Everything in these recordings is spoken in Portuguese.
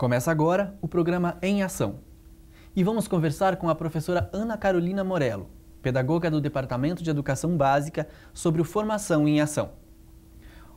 Começa agora o programa Em Ação. E vamos conversar com a professora Ana Carolina Morello, pedagoga do Departamento de Educação Básica, sobre o Formação em Ação.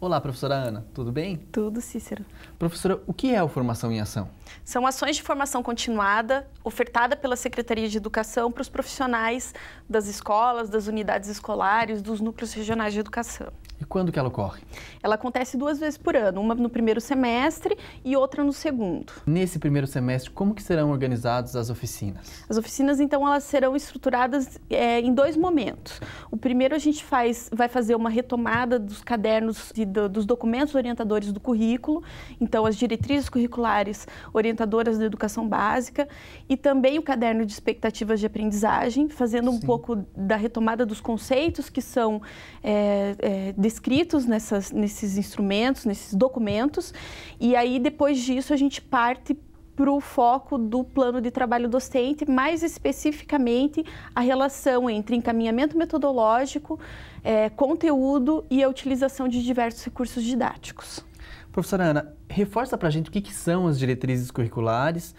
Olá, professora Ana, tudo bem? Tudo, Cícero. Professora, o que é o Formação em Ação? São ações de formação continuada ofertada pela Secretaria de Educação para os profissionais das escolas, das unidades escolares, dos núcleos regionais de educação. E quando que ela ocorre? Ela acontece duas vezes por ano, uma no primeiro semestre e outra no segundo. Nesse primeiro semestre, como que serão organizadas as oficinas? As oficinas, então, elas serão estruturadas é, em dois momentos. O primeiro a gente faz, vai fazer uma retomada dos cadernos e do, dos documentos orientadores do currículo, então as diretrizes curriculares orientadoras da educação básica e também o caderno de expectativas de aprendizagem, fazendo Sim. um pouco da retomada dos conceitos que são é, é descritos nessas, nesses instrumentos, nesses documentos, e aí depois disso a gente parte para o foco do plano de trabalho docente, mais especificamente a relação entre encaminhamento metodológico, é, conteúdo e a utilização de diversos recursos didáticos. Professora Ana, reforça para a gente o que, que são as diretrizes curriculares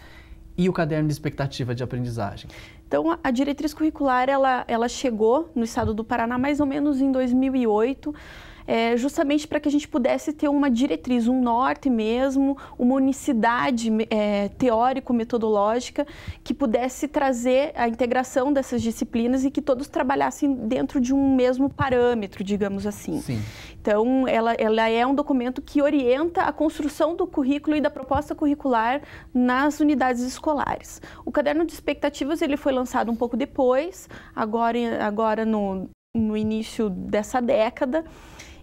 e o caderno de expectativa de aprendizagem. Então, a diretriz curricular ela, ela chegou no estado do Paraná mais ou menos em 2008 é, justamente para que a gente pudesse ter uma diretriz, um norte mesmo, uma unicidade é, teórico-metodológica que pudesse trazer a integração dessas disciplinas e que todos trabalhassem dentro de um mesmo parâmetro, digamos assim. Sim. Então, ela, ela é um documento que orienta a construção do currículo e da proposta curricular nas unidades escolares. O caderno de expectativas ele foi lançado um pouco depois, agora, agora no, no início dessa década.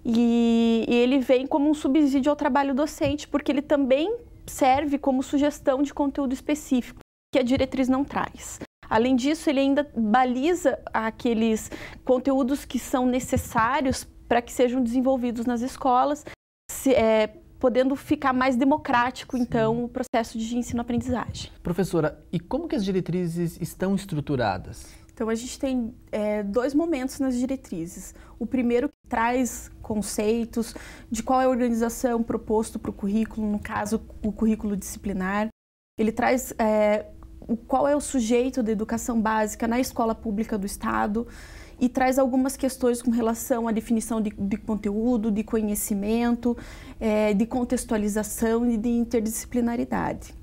E, e ele vem como um subsídio ao trabalho docente, porque ele também serve como sugestão de conteúdo específico, que a diretriz não traz. Além disso, ele ainda baliza aqueles conteúdos que são necessários para que sejam desenvolvidos nas escolas, se, é, podendo ficar mais democrático, Sim. então, o processo de ensino-aprendizagem. Professora, e como que as diretrizes estão estruturadas? Então a gente tem é, dois momentos nas diretrizes. O primeiro traz conceitos de qual é a organização proposto para o currículo, no caso o currículo disciplinar. Ele traz é, o, qual é o sujeito da educação básica na escola pública do estado e traz algumas questões com relação à definição de, de conteúdo, de conhecimento, é, de contextualização e de interdisciplinaridade.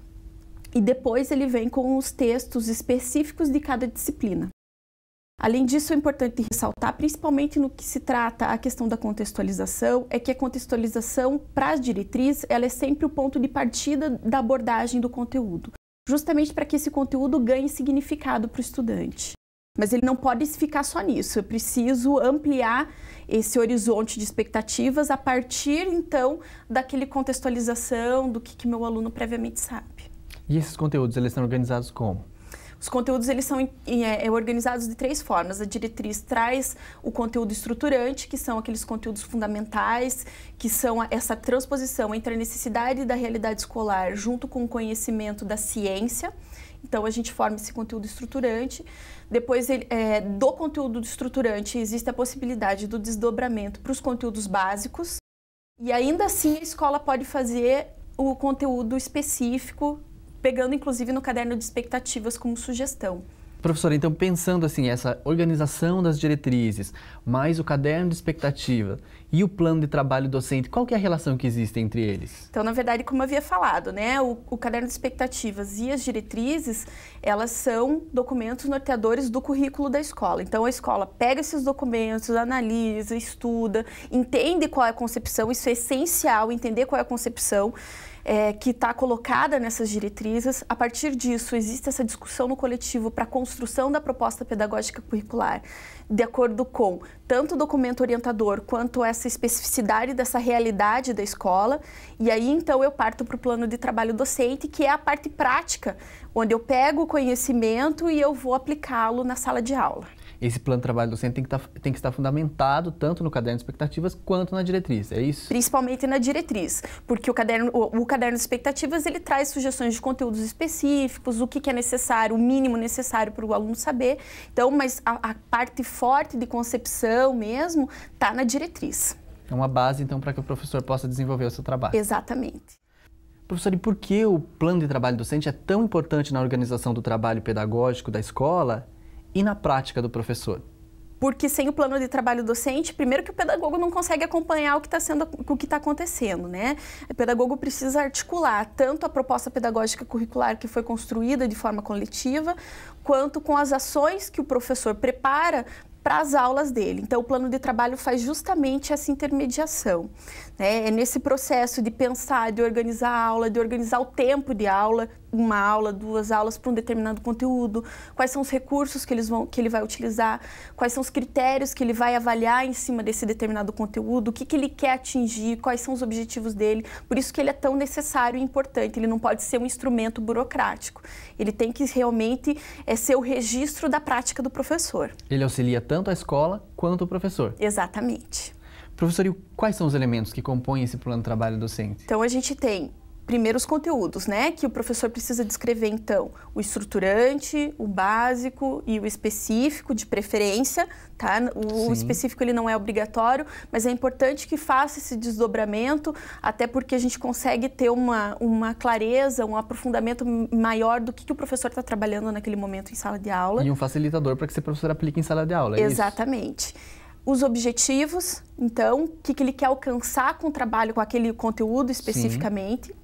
E depois ele vem com os textos específicos de cada disciplina. Além disso, é importante ressaltar, principalmente no que se trata a questão da contextualização, é que a contextualização para as diretrizes, ela é sempre o ponto de partida da abordagem do conteúdo, justamente para que esse conteúdo ganhe significado para o estudante. Mas ele não pode ficar só nisso, eu preciso ampliar esse horizonte de expectativas a partir, então, daquele contextualização do que, que meu aluno previamente sabe. E esses conteúdos, eles são organizados como? Os conteúdos eles são é, é, organizados de três formas. A diretriz traz o conteúdo estruturante, que são aqueles conteúdos fundamentais, que são essa transposição entre a necessidade da realidade escolar junto com o conhecimento da ciência. Então, a gente forma esse conteúdo estruturante. Depois, ele, é, do conteúdo estruturante, existe a possibilidade do desdobramento para os conteúdos básicos. E ainda assim, a escola pode fazer o conteúdo específico pegando inclusive no caderno de expectativas como sugestão. Professora, então pensando assim, essa organização das diretrizes, mais o caderno de expectativa e o plano de trabalho docente, qual que é a relação que existe entre eles? Então, na verdade, como havia falado, né, o, o caderno de expectativas e as diretrizes, elas são documentos norteadores do currículo da escola. Então, a escola pega esses documentos, analisa, estuda, entende qual é a concepção, isso é essencial, entender qual é a concepção é, que está colocada nessas diretrizes. A partir disso, existe essa discussão no coletivo para a construção da proposta pedagógica curricular, de acordo com tanto o documento orientador quanto essa especificidade dessa realidade da escola. E aí, então, eu parto para o plano de trabalho docente, que é a parte prática, onde eu pego o conhecimento e eu vou aplicá-lo na sala de aula esse plano de trabalho docente tem que, tá, tem que estar fundamentado tanto no caderno de expectativas quanto na diretriz, é isso? Principalmente na diretriz, porque o caderno, o, o caderno de expectativas ele traz sugestões de conteúdos específicos, o que, que é necessário, o mínimo necessário para o aluno saber. Então, mas a, a parte forte de concepção mesmo está na diretriz. É uma base, então, para que o professor possa desenvolver o seu trabalho. Exatamente. Professor, e por que o plano de trabalho docente é tão importante na organização do trabalho pedagógico da escola e na prática do professor? porque sem o plano de trabalho docente, primeiro que o pedagogo não consegue acompanhar o que está sendo o que está acontecendo, né? O pedagogo precisa articular tanto a proposta pedagógica curricular que foi construída de forma coletiva, quanto com as ações que o professor prepara para as aulas dele. Então, o plano de trabalho faz justamente essa intermediação. Né? É nesse processo de pensar, de organizar a aula, de organizar o tempo de aula, uma aula, duas aulas para um determinado conteúdo, quais são os recursos que, eles vão, que ele vai utilizar, quais são os critérios que ele vai avaliar em cima desse determinado conteúdo, o que, que ele quer atingir, quais são os objetivos dele. Por isso que ele é tão necessário e importante, ele não pode ser um instrumento burocrático. Ele tem que realmente é, ser o registro da prática do professor. Ele auxilia tanto a escola quanto o professor. Exatamente. Professor, e quais são os elementos que compõem esse plano de trabalho docente? Então, a gente tem primeiros conteúdos, né? Que o professor precisa descrever, então, o estruturante, o básico e o específico, de preferência, tá? O Sim. específico, ele não é obrigatório, mas é importante que faça esse desdobramento, até porque a gente consegue ter uma, uma clareza, um aprofundamento maior do que, que o professor está trabalhando naquele momento em sala de aula. E um facilitador para que esse professor aplique em sala de aula, é Exatamente. Isso? os objetivos, então, o que, que, ele quer alcançar com o trabalho, com aquele conteúdo especificamente. Sim.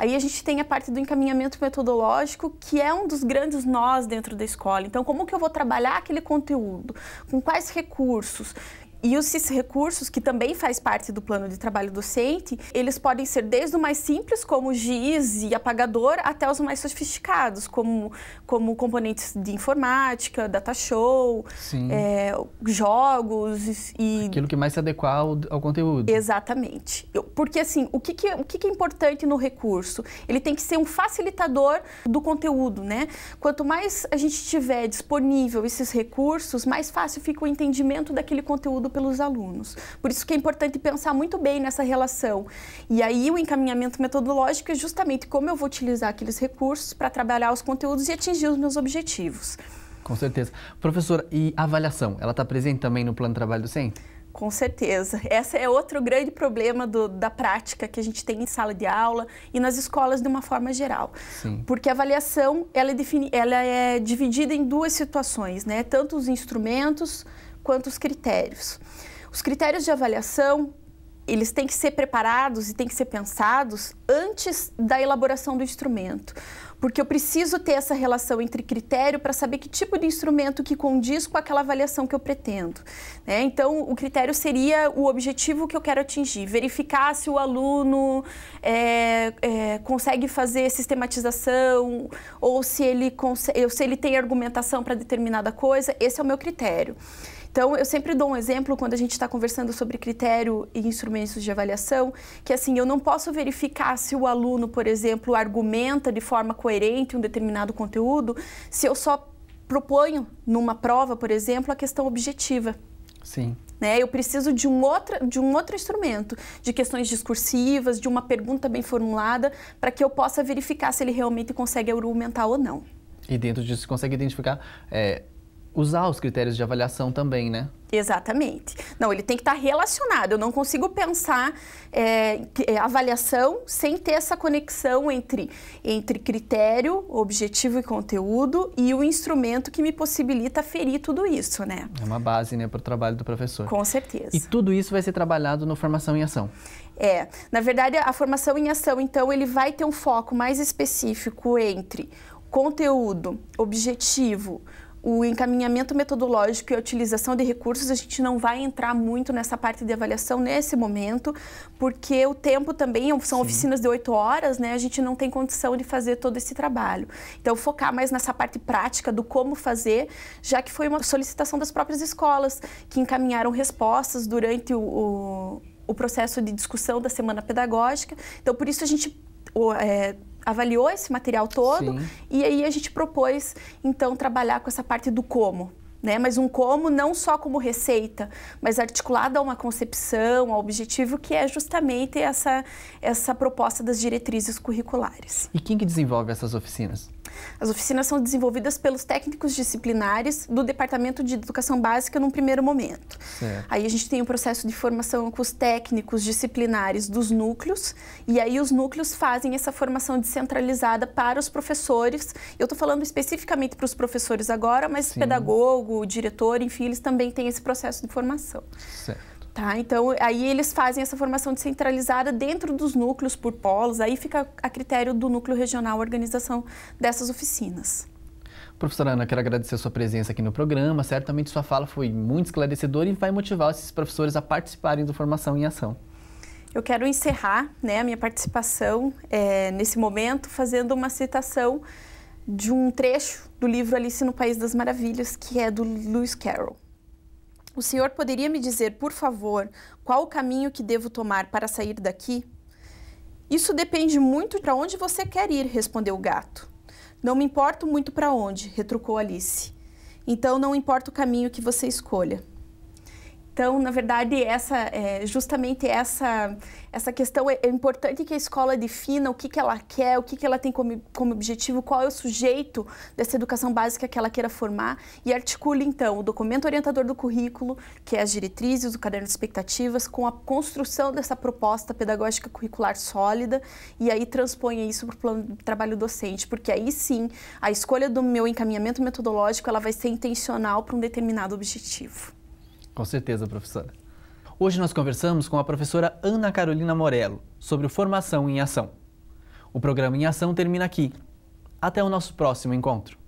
Aí a gente tem a parte do encaminhamento metodológico, que é um dos grandes nós dentro da escola. Então, como que eu vou trabalhar aquele conteúdo? Com quais recursos? E esses recursos, que também faz parte do plano de trabalho docente, eles podem ser desde o mais simples, como giz e apagador, até os mais sofisticados, como, como componentes de informática, data show, é, jogos e... Aquilo que mais se adequar ao, ao conteúdo. Exatamente. Eu, porque, assim, o, que, que, o que, que é importante no recurso? Ele tem que ser um facilitador do conteúdo, né? Quanto mais a gente tiver disponível esses recursos, mais fácil fica o entendimento daquele conteúdo pelos alunos. Por isso que é importante pensar muito bem nessa relação. E aí o encaminhamento metodológico é justamente como eu vou utilizar aqueles recursos para trabalhar os conteúdos e atingir os meus objetivos. Com certeza. Professora, e avaliação, ela está presente também no plano de trabalho do centro? Com certeza. Esse é outro grande problema do, da prática que a gente tem em sala de aula e nas escolas de uma forma geral. Sim. Porque a avaliação ela é, defini ela é dividida em duas situações, né? Tanto os instrumentos quanto os critérios. Os critérios de avaliação, eles têm que ser preparados e têm que ser pensados antes da elaboração do instrumento, porque eu preciso ter essa relação entre critério para saber que tipo de instrumento que condiz com aquela avaliação que eu pretendo. Né? Então, o critério seria o objetivo que eu quero atingir, verificar se o aluno é, é, consegue fazer sistematização ou se ele, se ele tem argumentação para determinada coisa, esse é o meu critério. Então, eu sempre dou um exemplo quando a gente está conversando sobre critério e instrumentos de avaliação, que assim, eu não posso verificar se o aluno, por exemplo, argumenta de forma coerente um determinado conteúdo, se eu só proponho numa prova, por exemplo, a questão objetiva. Sim. Né? Eu preciso de um, outro de um outro instrumento, de questões discursivas, de uma pergunta bem formulada, para que eu possa verificar se ele realmente consegue argumentar ou não. E dentro disso, você consegue identificar é, usar os critérios de avaliação também, né? Exatamente. Não, ele tem que estar relacionado. Eu não consigo pensar é, é, avaliação sem ter essa conexão entre, entre critério, objetivo e conteúdo e o instrumento que me possibilita ferir tudo isso, né? É uma base, né, para o trabalho do professor. Com certeza. E tudo isso vai ser trabalhado no Formação em Ação. É. Na verdade, a Formação em Ação, então, ele vai ter um foco mais específico entre conteúdo, objetivo, o encaminhamento metodológico e a utilização de recursos, a gente não vai entrar muito nessa parte de avaliação nesse momento, porque o tempo também é são Sim. oficinas de oito horas, né? A gente não tem condição de fazer todo esse trabalho. Então, focar mais nessa parte prática do como fazer, já que foi uma solicitação das próprias escolas, que encaminharam respostas durante o, o, o processo de discussão da semana pedagógica. Então, por isso a gente. O, é, avaliou esse material todo Sim. e aí a gente propôs, então, trabalhar com essa parte do como. Né? Mas um como não só como receita, mas articulado a uma concepção, a objetivo que é justamente essa, essa proposta das diretrizes curriculares. E quem que desenvolve essas oficinas? As oficinas são desenvolvidas pelos técnicos disciplinares do Departamento de Educação Básica num primeiro momento. Certo. Aí a gente tem o um processo de formação com os técnicos disciplinares dos núcleos, e aí os núcleos fazem essa formação descentralizada para os professores. Eu estou falando especificamente para os professores agora, mas Sim. pedagogo, diretor, enfim, eles também têm esse processo de formação. Certo. Tá, então aí eles fazem essa formação descentralizada dentro dos núcleos por polos, aí fica a critério do núcleo regional a organização dessas oficinas. Professora Ana, quero agradecer a sua presença aqui no programa. Certamente sua fala foi muito esclarecedora e vai motivar esses professores a participarem do Formação em Ação. Eu quero encerrar né, a minha participação é, nesse momento fazendo uma citação de um trecho do livro Alice no País das Maravilhas, que é do Lewis Carroll. O senhor poderia me dizer, por favor, qual o caminho que devo tomar para sair daqui? Isso depende muito para onde você quer ir, respondeu o gato. Não me importo muito para onde, retrucou Alice. Então não importa o caminho que você escolha. Então, na verdade, essa, é, justamente essa, essa questão é, é, importante que a escola defina o que, que ela quer, o que, que ela tem como, como objetivo, qual é o sujeito dessa educação básica que ela queira formar e articule, então, o documento orientador do currículo, que é as diretrizes, o caderno de expectativas, com a construção dessa proposta pedagógica curricular sólida e aí transponha isso para o plano de trabalho docente, porque aí sim a escolha do meu encaminhamento metodológico ela vai ser intencional para um determinado objetivo. Com certeza, professora. Hoje nós conversamos com a professora Ana Carolina Morello sobre Formação em Ação. O programa em Ação termina aqui. Até o nosso próximo encontro.